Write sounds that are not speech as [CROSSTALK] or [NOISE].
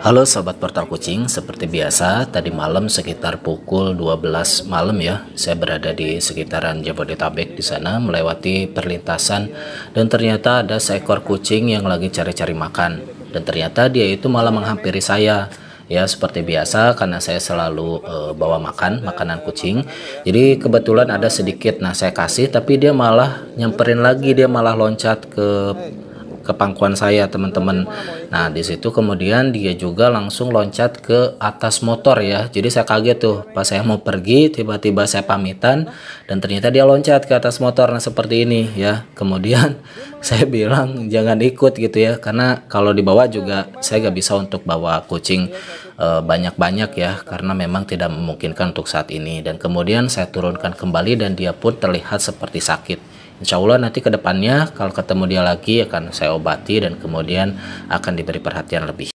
Halo sobat portal kucing, seperti biasa tadi malam sekitar pukul 12 malam ya, saya berada di sekitaran Jabodetabek di sana melewati perlintasan dan ternyata ada seekor kucing yang lagi cari-cari makan dan ternyata dia itu malah menghampiri saya. Ya seperti biasa karena saya selalu e, bawa makan makanan kucing. Jadi kebetulan ada sedikit nah saya kasih tapi dia malah nyamperin lagi, dia malah loncat ke kepangkuan saya teman-teman nah di situ kemudian dia juga langsung loncat ke atas motor ya jadi saya kaget tuh pas saya mau pergi tiba-tiba saya pamitan dan ternyata dia loncat ke atas motor nah seperti ini ya kemudian [LAUGHS] saya bilang jangan ikut gitu ya karena kalau dibawa juga saya gak bisa untuk bawa kucing eh, banyak-banyak ya karena memang tidak memungkinkan untuk saat ini dan kemudian saya turunkan kembali dan dia pun terlihat seperti sakit Insya Allah nanti kedepannya kalau ketemu dia lagi akan saya obati dan kemudian akan diberi perhatian lebih.